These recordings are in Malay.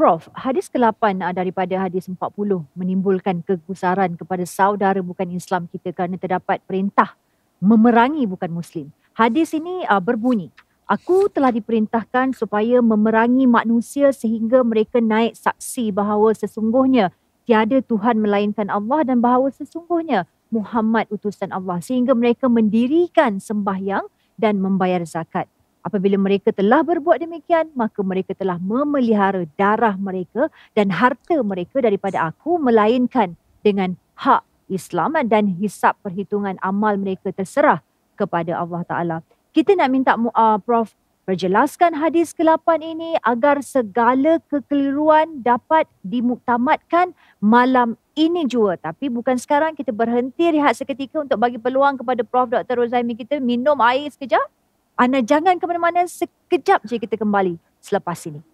Prof, hadis ke-8 ah, daripada hadis 40 menimbulkan kegusaran kepada saudara bukan Islam kita kerana terdapat perintah memerangi bukan Muslim. Hadis ini uh, berbunyi, Aku telah diperintahkan supaya memerangi manusia sehingga mereka naik saksi bahawa sesungguhnya tiada Tuhan melainkan Allah dan bahawa sesungguhnya Muhammad utusan Allah sehingga mereka mendirikan sembahyang dan membayar zakat. Apabila mereka telah berbuat demikian, maka mereka telah memelihara darah mereka dan harta mereka daripada aku melainkan dengan hak Islam dan hisap perhitungan amal mereka terserah kepada Allah Ta'ala. Kita nak minta uh, Prof perjelaskan hadis ke-8 ini agar segala kekeliruan dapat dimuktamadkan malam ini juga. Tapi bukan sekarang kita berhenti rehat seketika untuk bagi peluang kepada Prof. Dr. Rozaimi kita minum air sekejap. Anda jangan ke mana-mana sekejap je kita kembali selepas ini.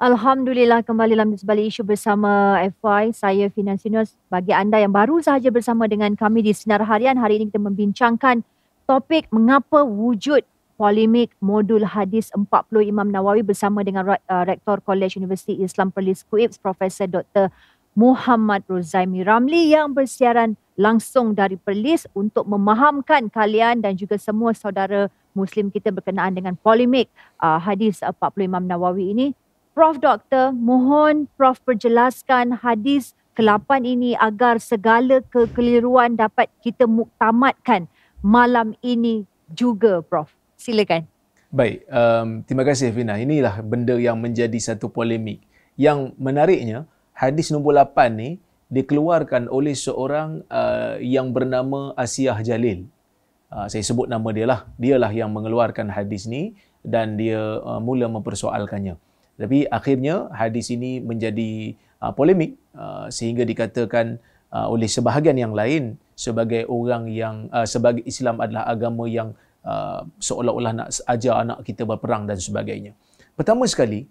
Alhamdulillah kembali dalam sebalik isu bersama FY saya Finansinus bagi anda yang baru sahaja bersama dengan kami di Sinar Harian hari ini kita membincangkan topik mengapa wujud polemik modul hadis 40 Imam Nawawi bersama dengan uh, Rektor College University Islam Perlis Kuibs Profesor Dr. Muhammad Rozaimi Ramli yang bersiaran langsung dari Perlis untuk memahamkan kalian dan juga semua saudara-saudara Muslim kita berkenaan dengan polemik uh, hadis 40 uh, Imam Nawawi ini. Prof. Doktor, mohon Prof. perjelaskan hadis ke-8 ini agar segala kekeliruan dapat kita muktamadkan malam ini juga, Prof. Silakan. Baik, um, terima kasih Fina. Inilah benda yang menjadi satu polemik. Yang menariknya, hadis nombor 8 ni dikeluarkan oleh seorang uh, yang bernama Asiyah Jalil. Ah, saya sebut nama dia lah. Dia lah yang mengeluarkan hadis ni dan dia uh, mula mempersoalkannya. Tapi akhirnya hadis ini menjadi ah, polemik sehingga dikatakan oleh sebahagian yang lain sebagai orang yang sebagai Islam adalah agama yang seolah-olah nak ajar anak kita berperang dan sebagainya. Pertama sekali,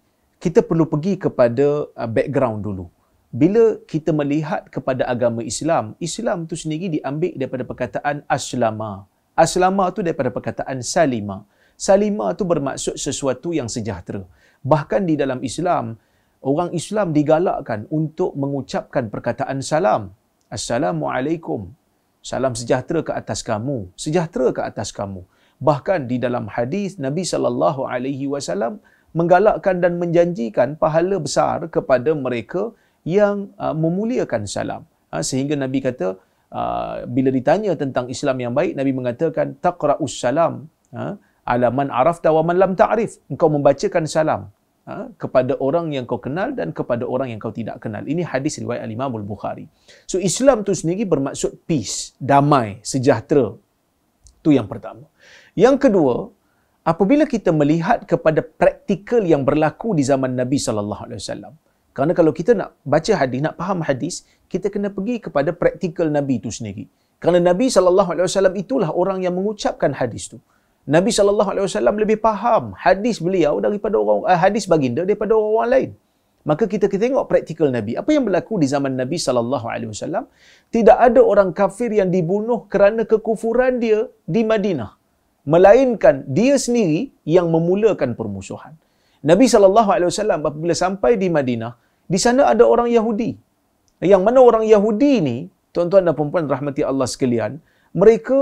kita perlu pergi kepada background dulu. Bila kita melihat kepada agama Islam, Islam tu sendiri diambil daripada perkataan aslama. Aslama tu daripada perkataan salima. Salima tu bermaksud sesuatu yang sejahtera. Bahkan di dalam Islam, orang Islam digalakkan untuk mengucapkan perkataan salam. Assalamualaikum. Salam sejahtera ke atas kamu. Sejahtera ke atas kamu. Bahkan di dalam hadis Nabi sallallahu alaihi wasallam menggalakkan dan menjanjikan pahala besar kepada mereka yang uh, memuliakan salam. Uh, sehingga Nabi kata, Ah, bila ditanya tentang Islam yang baik, Nabi mengatakan taqra salam ha, ala man arafta wa man lam ta'rif. Engkau membacakan salam ha, kepada orang yang kau kenal dan kepada orang yang kau tidak kenal. Ini hadis riwayat Al-Imam bukhari So Islam tu sendiri bermaksud peace, damai, sejahtera. Tu yang pertama. Yang kedua, apabila kita melihat kepada praktikal yang berlaku di zaman Nabi sallallahu alaihi wasallam, kerana kalau kita nak baca hadis, nak faham hadis, kita kena pergi kepada praktikal Nabi itu sendiri. Kerana Nabi SAW itulah orang yang mengucapkan hadis tu. Nabi SAW lebih faham hadis beliau daripada orang, eh, hadis baginda daripada orang-orang lain. Maka kita, kita tengok praktikal Nabi. Apa yang berlaku di zaman Nabi SAW? Tidak ada orang kafir yang dibunuh kerana kekufuran dia di Madinah. Melainkan dia sendiri yang memulakan permusuhan. Nabi SAW apabila sampai di Madinah, di sana ada orang Yahudi. Yang mana orang Yahudi ni, tuan-tuan dan perempuan rahmati Allah sekalian, mereka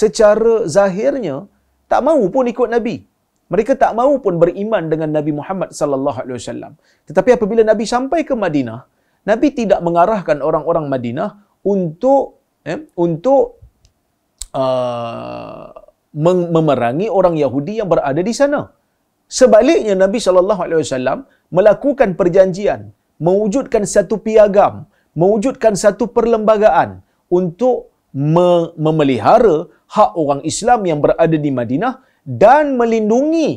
secara zahirnya tak mahu pun ikut Nabi. Mereka tak mahu pun beriman dengan Nabi Muhammad sallallahu alaihi wasallam. Tetapi apabila Nabi sampai ke Madinah, Nabi tidak mengarahkan orang-orang Madinah untuk eh, untuk uh, memerangi orang Yahudi yang berada di sana. Sebaliknya Nabi sallallahu alaihi wasallam melakukan perjanjian mewujudkan satu piagam, mewujudkan satu perlembagaan untuk me- memelihara hak orang Islam yang berada di Madinah dan melindungi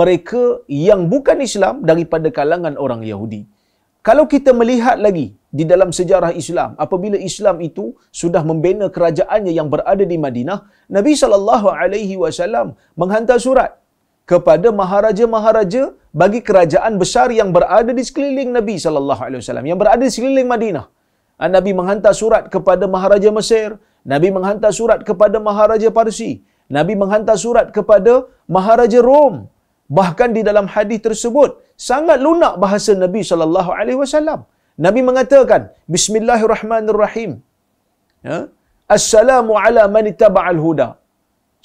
mereka yang bukan Islam daripada kalangan orang Yahudi. Kalau kita melihat lagi di dalam sejarah Islam, apabila Islam itu sudah membina kerajaannya yang berada di Madinah, Nabi saw menghantar surat kepada maharaja-maharaja bagi kerajaan besar yang berada di sekeliling Nabi sallallahu alaihi wasallam yang berada di sekeliling Madinah. Ah, Nabi menghantar surat kepada maharaja Mesir, Nabi menghantar surat kepada maharaja Parsi, Nabi menghantar surat kepada maharaja Rom. Bahkan di dalam hadis tersebut sangat lunak bahasa Nabi sallallahu alaihi wasallam. Nabi mengatakan, "Bismillahirrahmanirrahim." Ya? "Assalamu ala man ittaba'al huda."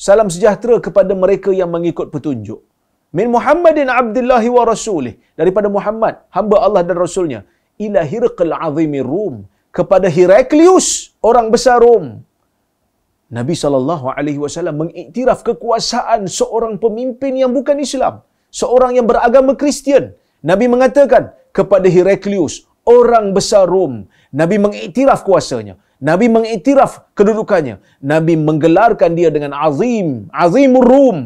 Salam sejahtera kepada mereka yang mengikut petunjuk. Min Muhammadin Abdullahi wa Rasulih. Daripada Muhammad, hamba Allah dan Rasulnya. Ila Hirqil Azimi Rum. Kepada Heraklius, orang besar Rum. Nabi saw mengiktiraf kekuasaan seorang pemimpin yang bukan Islam, seorang yang beragama Kristian. Nabi mengatakan kepada Heraklius, orang besar Rom, Nabi mengiktiraf kuasanya. Nabi mengiktiraf kedudukannya. Nabi menggelarkan dia dengan azim. Azimur Rum.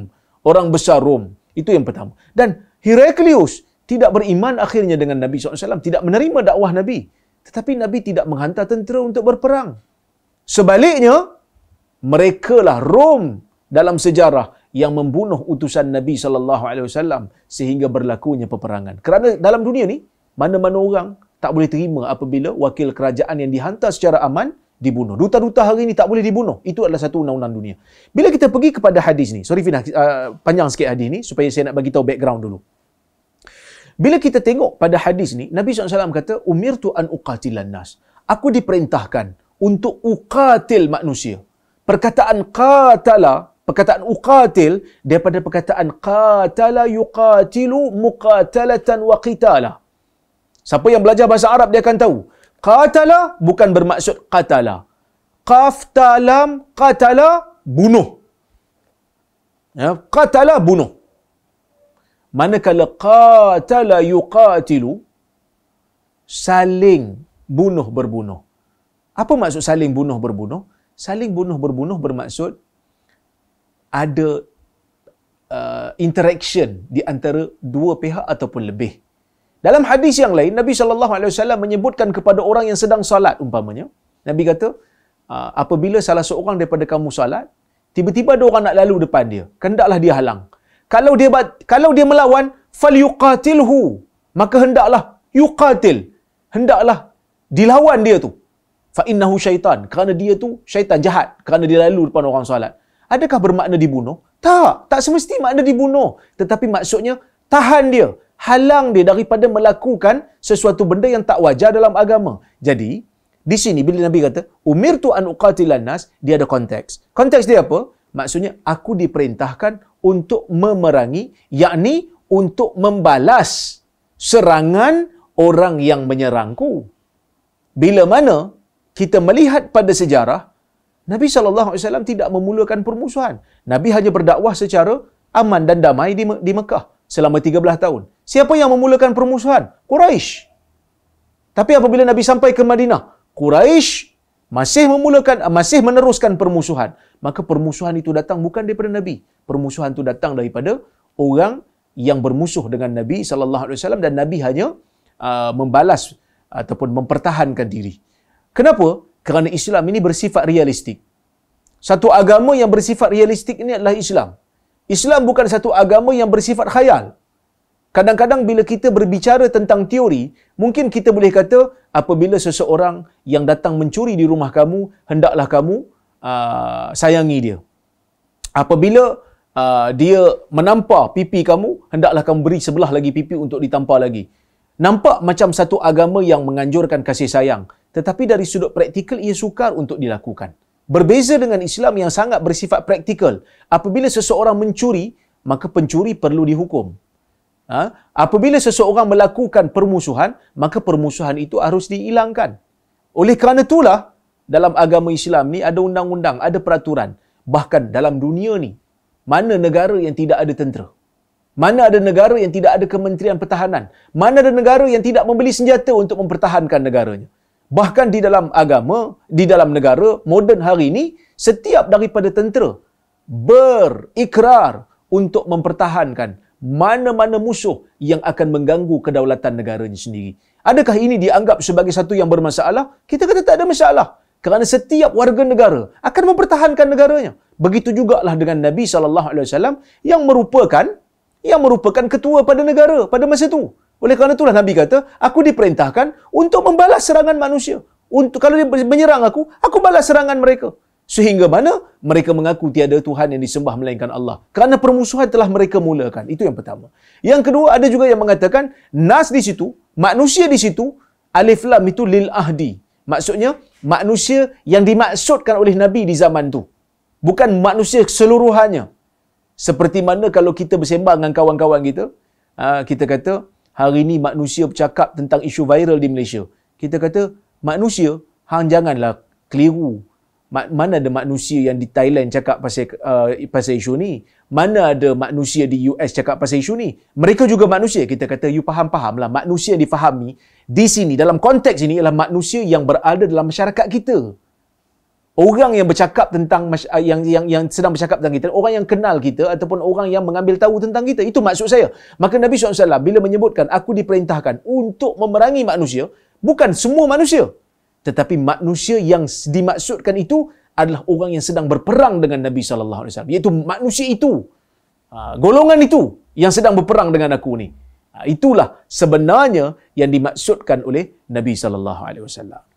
Orang besar Rum. Itu yang pertama. Dan Heraklius tidak beriman akhirnya dengan Nabi SAW. Tidak menerima dakwah Nabi. Tetapi Nabi tidak menghantar tentera untuk berperang. Sebaliknya, mereka lah Rom dalam sejarah yang membunuh utusan Nabi saw sehingga berlakunya peperangan. Kerana dalam dunia ni mana-mana orang tak boleh terima apabila wakil kerajaan yang dihantar secara aman dibunuh. Duta-duta hari ini tak boleh dibunuh. Itu adalah satu undang-undang dunia. Bila kita pergi kepada hadis ni, sorry Fina, uh, panjang sikit hadis ni supaya saya nak bagi tahu background dulu. Bila kita tengok pada hadis ni, Nabi SAW kata, Umir tu an uqatilan nas. Aku diperintahkan untuk uqatil manusia. Perkataan qatala, perkataan uqatil, daripada perkataan qatala yuqatilu muqatalatan waqitala. Siapa yang belajar bahasa Arab, dia akan tahu. Qatala bukan bermaksud qatala. Qaf talam lam qatala bunuh. Ya, qatala bunuh. Manakala qatala yuqatilu saling bunuh berbunuh. Apa maksud saling bunuh berbunuh? Saling bunuh berbunuh bermaksud ada uh, interaction di antara dua pihak ataupun lebih. Dalam hadis yang lain, Nabi SAW menyebutkan kepada orang yang sedang salat umpamanya. Nabi kata, ah, apabila salah seorang daripada kamu salat, tiba-tiba ada orang nak lalu depan dia. Kendaklah dia halang. Kalau dia kalau dia melawan, falyuqatilhu. Maka hendaklah yuqatil. Hendaklah dilawan dia tu. Fa innahu syaitan. Kerana dia tu syaitan jahat. Kerana dia lalu depan orang salat. Adakah bermakna dibunuh? Tak. Tak semesti makna dibunuh. Tetapi maksudnya, tahan dia halang dia daripada melakukan sesuatu benda yang tak wajar dalam agama. Jadi, di sini bila Nabi kata, Umir tu an uqatilan nas, dia ada konteks. Konteks dia apa? Maksudnya, aku diperintahkan untuk memerangi, yakni untuk membalas serangan orang yang menyerangku. Bila mana kita melihat pada sejarah, Nabi SAW tidak memulakan permusuhan. Nabi hanya berdakwah secara aman dan damai di, di Mekah selama 13 tahun. Siapa yang memulakan permusuhan? Quraisy. Tapi apabila Nabi sampai ke Madinah, Quraisy masih memulakan eh, masih meneruskan permusuhan. Maka permusuhan itu datang bukan daripada Nabi. Permusuhan itu datang daripada orang yang bermusuh dengan Nabi sallallahu alaihi wasallam dan Nabi hanya uh, membalas ataupun mempertahankan diri. Kenapa? Kerana Islam ini bersifat realistik. Satu agama yang bersifat realistik ini adalah Islam. Islam bukan satu agama yang bersifat khayal. Kadang-kadang bila kita berbicara tentang teori, mungkin kita boleh kata apabila seseorang yang datang mencuri di rumah kamu, hendaklah kamu uh, sayangi dia. Apabila uh, dia menampar pipi kamu, hendaklah kamu beri sebelah lagi pipi untuk ditampar lagi. Nampak macam satu agama yang menganjurkan kasih sayang. Tetapi dari sudut praktikal, ia sukar untuk dilakukan. Berbeza dengan Islam yang sangat bersifat praktikal. Apabila seseorang mencuri, maka pencuri perlu dihukum. Ha? Apabila seseorang melakukan permusuhan, maka permusuhan itu harus dihilangkan. Oleh kerana itulah, dalam agama Islam ni ada undang-undang, ada peraturan. Bahkan dalam dunia ni, mana negara yang tidak ada tentera? Mana ada negara yang tidak ada kementerian pertahanan? Mana ada negara yang tidak membeli senjata untuk mempertahankan negaranya? Bahkan di dalam agama, di dalam negara moden hari ini, setiap daripada tentera berikrar untuk mempertahankan mana-mana musuh yang akan mengganggu kedaulatan negaranya sendiri. Adakah ini dianggap sebagai satu yang bermasalah? Kita kata tak ada masalah. Kerana setiap warga negara akan mempertahankan negaranya. Begitu juga lah dengan Nabi sallallahu alaihi wasallam yang merupakan yang merupakan ketua pada negara pada masa itu. Oleh kerana itulah Nabi kata, aku diperintahkan untuk membalas serangan manusia. Untuk kalau dia menyerang aku, aku balas serangan mereka. Sehingga mana mereka mengaku tiada Tuhan yang disembah melainkan Allah. Kerana permusuhan telah mereka mulakan. Itu yang pertama. Yang kedua ada juga yang mengatakan nas di situ, manusia di situ, alif lam itu lil ahdi. Maksudnya manusia yang dimaksudkan oleh Nabi di zaman tu. Bukan manusia seluruhannya. Seperti mana kalau kita bersembang dengan kawan-kawan kita, ah, kita kata, hari ini manusia bercakap tentang isu viral di Malaysia. Kita kata manusia hang janganlah keliru. Mana ada manusia yang di Thailand cakap pasal uh, pasal isu ni? Mana ada manusia di US cakap pasal isu ni? Mereka juga manusia. Kita kata you faham lah Manusia yang difahami di sini dalam konteks ini ialah manusia yang berada dalam masyarakat kita orang yang bercakap tentang ah, yang yang yang sedang bercakap tentang kita orang yang kenal kita ataupun orang yang mengambil tahu tentang kita itu maksud saya maka Nabi SAW bila menyebutkan aku diperintahkan untuk memerangi manusia bukan semua manusia tetapi manusia yang dimaksudkan itu adalah orang yang sedang berperang dengan Nabi sallallahu alaihi wasallam iaitu manusia itu ha, golongan itu yang sedang berperang dengan aku ni ha, itulah sebenarnya yang dimaksudkan oleh Nabi sallallahu alaihi wasallam